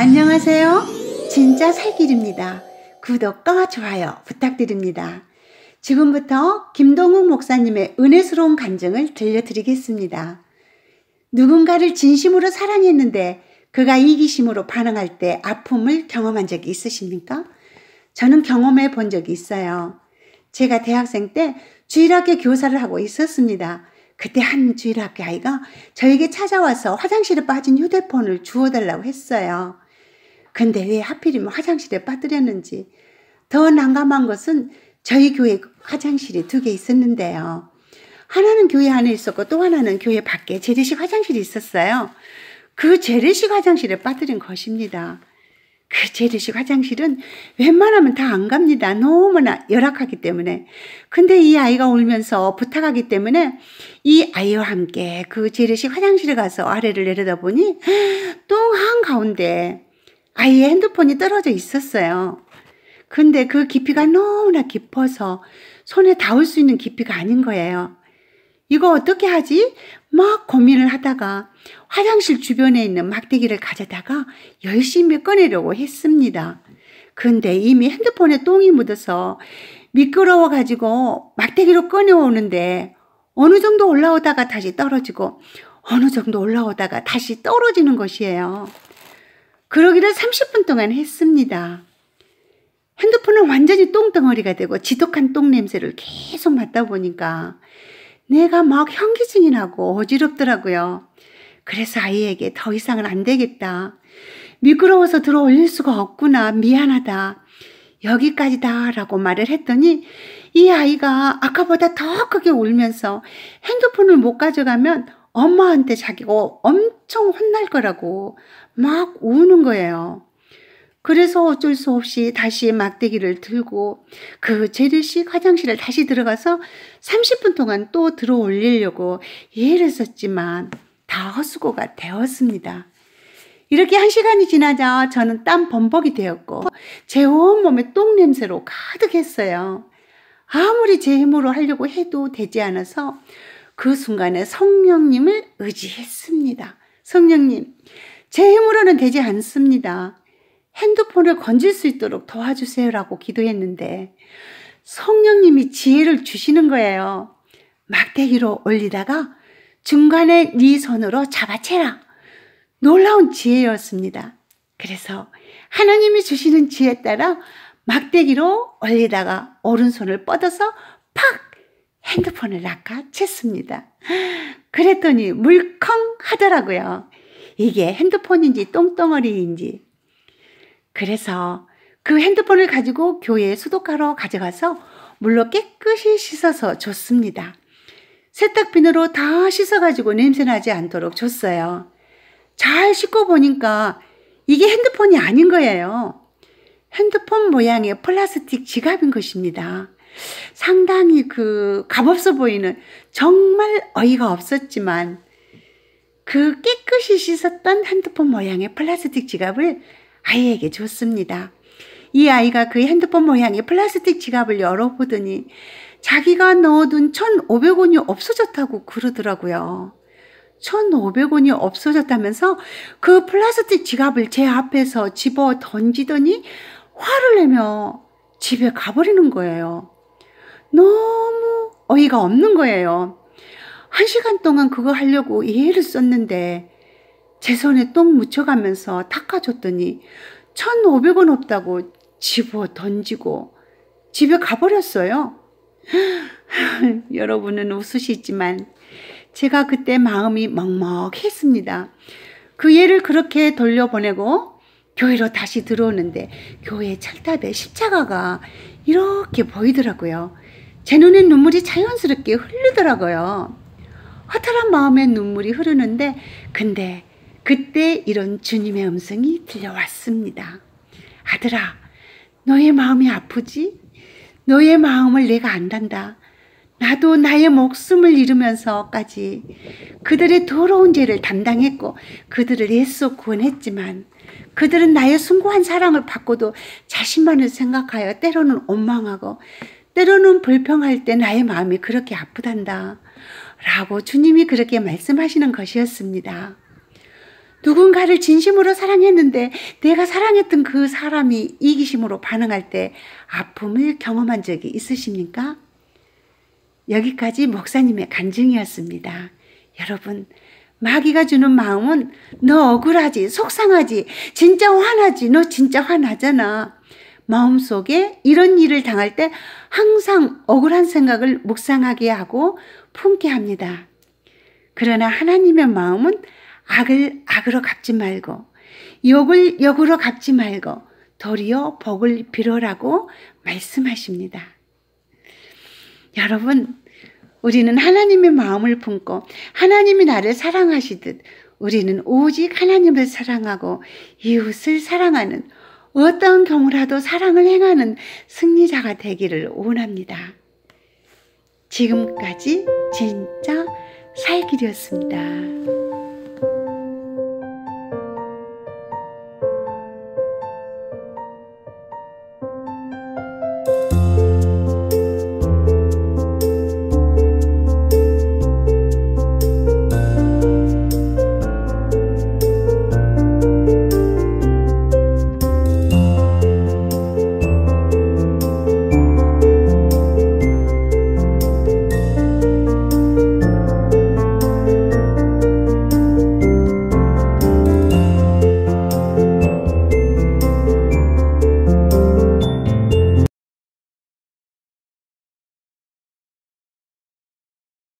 안녕하세요. 진짜 살길입니다. 구독과 좋아요 부탁드립니다. 지금부터 김동욱 목사님의 은혜스러운 간증을 들려드리겠습니다. 누군가를 진심으로 사랑했는데 그가 이기심으로 반응할 때 아픔을 경험한 적이 있으십니까? 저는 경험해 본 적이 있어요. 제가 대학생 때 주일학교 교사를 하고 있었습니다. 그때 한 주일학교 아이가 저에게 찾아와서 화장실에 빠진 휴대폰을 주워달라고 했어요. 근데 왜 하필이면 화장실에 빠뜨렸는지 더 난감한 것은 저희 교회 화장실이 두 개 있었는데요. 하나는 교회 안에 있었고 또 하나는 교회 밖에 재래식 화장실이 있었어요. 그 재래식 화장실에 빠뜨린 것입니다. 그 재래식 화장실은 웬만하면 다 안 갑니다. 너무나 열악하기 때문에. 근데 이 아이가 울면서 부탁하기 때문에 이 아이와 함께 그 재래식 화장실에 가서 아래를 내려다보니 똥 한 가운데 아예 핸드폰이 떨어져 있었어요. 근데 그 깊이가 너무나 깊어서 손에 닿을 수 있는 깊이가 아닌 거예요. 이거 어떻게 하지? 막 고민을 하다가 화장실 주변에 있는 막대기를 가져다가 열심히 꺼내려고 했습니다. 근데 이미 핸드폰에 똥이 묻어서 미끄러워가지고 막대기로 꺼내오는데 어느 정도 올라오다가 다시 떨어지고 어느 정도 올라오다가 다시 떨어지는 것이에요. 그러기를 30분 동안 했습니다. 핸드폰은 완전히 똥덩어리가 되고 지독한 똥 냄새를 계속 맡다 보니까 내가 막 현기증이 나고 어지럽더라고요. 그래서 아이에게 더 이상은 안 되겠다. 미끄러워서 들어 올릴 수가 없구나. 미안하다. 여기까지다. 라고 말을 했더니 이 아이가 아까보다 더 크게 울면서 핸드폰을 못 가져가면 엄마한테 자기가 엄청 혼날 거라고 막 우는 거예요. 그래서 어쩔 수 없이 다시 막대기를 들고 그 재래식 화장실을 다시 들어가서 30분 동안 또 들어 올리려고 이를썼지만다허수고가 되었습니다. 이렇게 한 시간이 지나자 저는 땀 범벅이 되었고 제 온몸에 똥냄새로 가득했어요. 아무리 제 힘으로 하려고 해도 되지 않아서 그 순간에 성령님을 의지했습니다. 성령님, 제 힘으로는 되지 않습니다. 핸드폰을 건질 수 있도록 도와주세요라고 기도했는데 성령님이 지혜를 주시는 거예요. 막대기로 올리다가 중간에 네 손으로 잡아채라. 놀라운 지혜였습니다. 그래서 하나님이 주시는 지혜에 따라 막대기로 올리다가 오른손을 뻗어서 팍 핸드폰을 낚아챘습니다. 그랬더니 물컹 하더라고요. 이게 핸드폰인지 똥덩어리인지. 그래서 그 핸드폰을 가지고 교회에 소독하러 가져가서 물로 깨끗이 씻어서 줬습니다. 세탁비누로 다 씻어가지고 냄새나지 않도록 줬어요. 잘 씻고 보니까 이게 핸드폰이 아닌 거예요. 핸드폰 모양의 플라스틱 지갑인 것입니다. 상당히 그 값없어 보이는 정말 어이가 없었지만 그 깨끗이 씻었던 핸드폰 모양의 플라스틱 지갑을 아이에게 줬습니다. 이 아이가 그 핸드폰 모양의 플라스틱 지갑을 열어보더니 자기가 넣어둔 1,500원이 없어졌다고 그러더라고요. 1,500원이 없어졌다면서 그 플라스틱 지갑을 제 앞에서 집어 던지더니 화를 내며 집에 가버리는 거예요. 너무 어이가 없는 거예요. 한 시간 동안 그거 하려고 이해를 썼는데 제 손에 똥 묻혀가면서 닦아줬더니 1,500원 없다고 집어 던지고 집에 가버렸어요. 여러분은 웃으시지만 제가 그때 마음이 먹먹했습니다. 그예를 그렇게 돌려보내고 교회로 다시 들어오는데 교회 철탑에 십자가가 이렇게 보이더라고요. 제 눈엔 눈물이 자연스럽게 흘르더라고요 허탈한 마음에 눈물이 흐르는데 근데 그때 이런 주님의 음성이 들려왔습니다. 아들아 너의 마음이 아프지? 너의 마음을 내가 안단다. 나도 나의 목숨을 잃으면서까지 그들의 더러운 죄를 담당했고 그들을 예수 구원했지만 그들은 나의 숭고한 사랑을 받고도 자신만을 생각하여 때로는 원망하고 때로는 불평할 때 나의 마음이 그렇게 아프단다. 라고 주님이 그렇게 말씀하시는 것이었습니다. 누군가를 진심으로 사랑했는데 내가 사랑했던 그 사람이 이기심으로 반응할 때 아픔을 경험한 적이 있으십니까? 여기까지 목사님의 간증이었습니다. 여러분, 마귀가 주는 마음은 너 억울하지, 속상하지, 진짜 화나지, 너 진짜 화나잖아. 마음속에 이런 일을 당할 때 항상 억울한 생각을 묵상하게 하고 품게 합니다. 그러나 하나님의 마음은 악을 악으로 갚지 말고 욕을 역으로 갚지 말고 도리어 복을 빌어라고 말씀하십니다. 여러분, 우리는 하나님의 마음을 품고 하나님이 나를 사랑하시듯 우리는 오직 하나님을 사랑하고 이웃을 사랑하는 어떤 경우라도 사랑을 행하는 승리자가 되기를 원합니다. 지금까지 진짜 살길이었습니다.